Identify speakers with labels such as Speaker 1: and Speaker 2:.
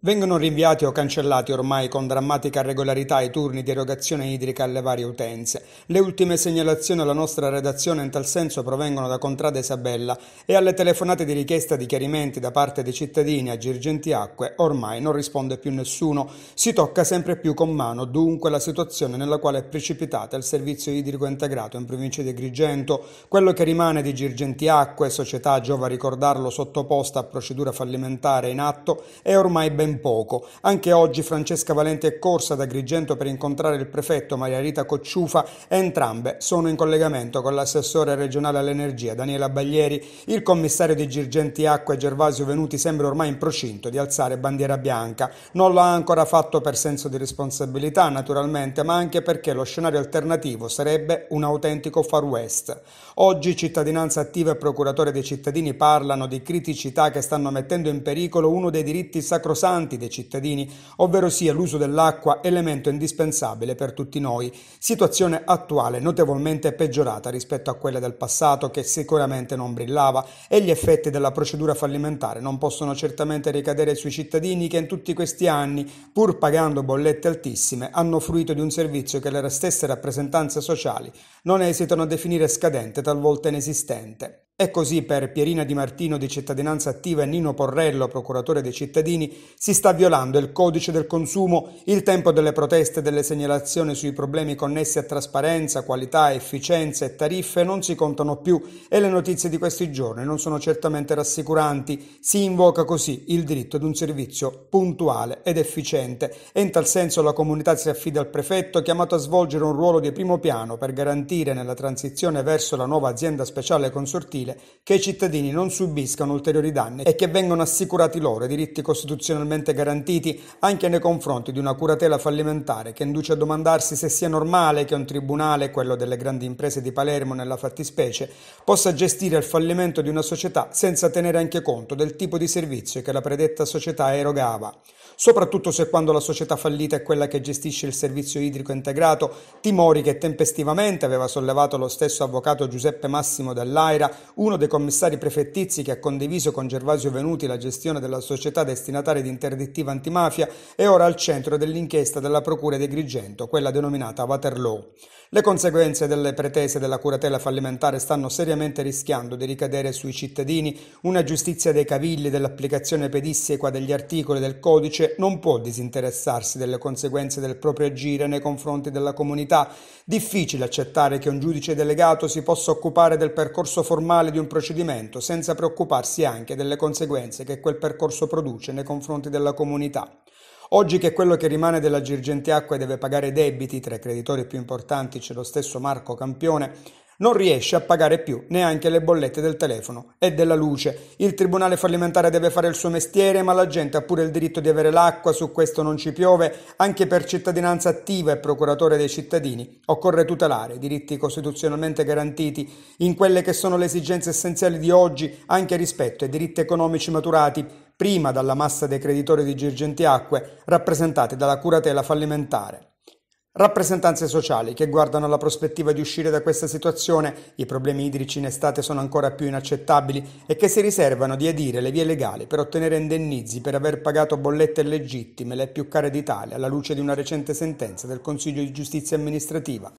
Speaker 1: Vengono rinviati o cancellati ormai con drammatica regolarità i turni di erogazione idrica alle varie utenze. Le ultime segnalazioni alla nostra redazione in tal senso provengono da Contrada Isabella e alle telefonate di richiesta di chiarimenti da parte dei cittadini a Girgenti Acque ormai non risponde più nessuno. Si tocca sempre più con mano dunque la situazione nella quale è precipitata il servizio idrico integrato in provincia di Agrigento. Quello che rimane di Girgenti Acque, società giova ricordarlo sottoposta a procedura fallimentare in atto, è ormai ben ben poco. Anche oggi Francesca Valenti è corsa ad Agrigento per incontrare il prefetto Maria Rita Cocciufa e entrambe sono in collegamento con l'assessore regionale all'energia Daniela Baglieri, il commissario di Girgenti Acqua e Gervasio Venuti sembra ormai in procinto di alzare bandiera bianca. Non lo ha ancora fatto per senso di responsabilità naturalmente, ma anche perché lo scenario alternativo sarebbe un autentico far west. Oggi cittadinanza attiva e procuratore dei cittadini parlano di criticità che stanno mettendo in pericolo uno dei diritti sacrosanti importanti dei cittadini, ovvero sia l'uso dell'acqua elemento indispensabile per tutti noi, situazione attuale notevolmente peggiorata rispetto a quella del passato che sicuramente non brillava e gli effetti della procedura fallimentare non possono certamente ricadere sui cittadini che in tutti questi anni, pur pagando bollette altissime, hanno fruito di un servizio che le stesse rappresentanze sociali non esitano a definire scadente, talvolta inesistente. E così per Pierina Di Martino di Cittadinanza Attiva e Nino Porrello, procuratore dei cittadini, si sta violando il codice del consumo, il tempo delle proteste e delle segnalazioni sui problemi connessi a trasparenza, qualità, efficienza e tariffe non si contano più e le notizie di questi giorni non sono certamente rassicuranti. Si invoca così il diritto ad un servizio puntuale ed efficiente e in tal senso la comunità si affida al prefetto chiamato a svolgere un ruolo di primo piano per garantire nella transizione verso la nuova azienda speciale consortile civile, che i cittadini non subiscano ulteriori danni e che vengano assicurati loro i diritti costituzionalmente garantiti anche nei confronti di una curatela fallimentare che induce a domandarsi se sia normale che un tribunale, quello delle grandi imprese di Palermo nella fattispecie, possa gestire il fallimento di una società senza tenere anche conto del tipo di servizio che la predetta società erogava, soprattutto se quando la società fallita è quella che gestisce il servizio idrico integrato, timori che tempestivamente aveva sollevato lo stesso avvocato Giuseppe Massimo dell'Aira, uno dei commissari prefettizi che ha condiviso con Gervasio Venuti la gestione della società destinataria di interdittiva antimafia, è ora al centro dell'inchiesta della Procura di Grigento, quella denominata Waterloo. Le conseguenze delle pretese della curatela fallimentare stanno seriamente rischiando di ricadere sui cittadini. Una giustizia dei cavilli dell'applicazione pedissequa degli articoli del codice non può disinteressarsi delle conseguenze del proprio agire nei confronti della comunità. Difficile accettare che un giudice delegato si possa occupare del percorso formale strumentale di un procedimento senza preoccuparsi anche delle conseguenze che quel percorso produce nei confronti della comunità. Oggi che quello che rimane della Girgenti Acque deve pagare debiti, tra i creditori più importanti c'è lo stesso Marco Campione, non riesce a pagare più neanche le bollette del telefono e della luce. Il tribunale fallimentare deve fare il suo mestiere, ma la gente ha pure il diritto di avere l'acqua, su questo non ci piove, anche per cittadinanza attiva e procuratore dei cittadini. Occorre tutelare i diritti costituzionalmente garantiti in quelle che sono le esigenze essenziali di oggi, anche rispetto ai diritti economici maturati prima dalla massa dei creditori di Girgentiacque, rappresentati dalla curatela fallimentare. Rappresentanze sociali che guardano alla prospettiva di uscire da questa situazione, i problemi idrici in estate sono ancora più inaccettabili e che si riservano di adire le vie legali per ottenere indennizi per aver pagato bollette illegittime le più care d'Italia, alla luce di una recente sentenza del Consiglio di giustizia amministrativa.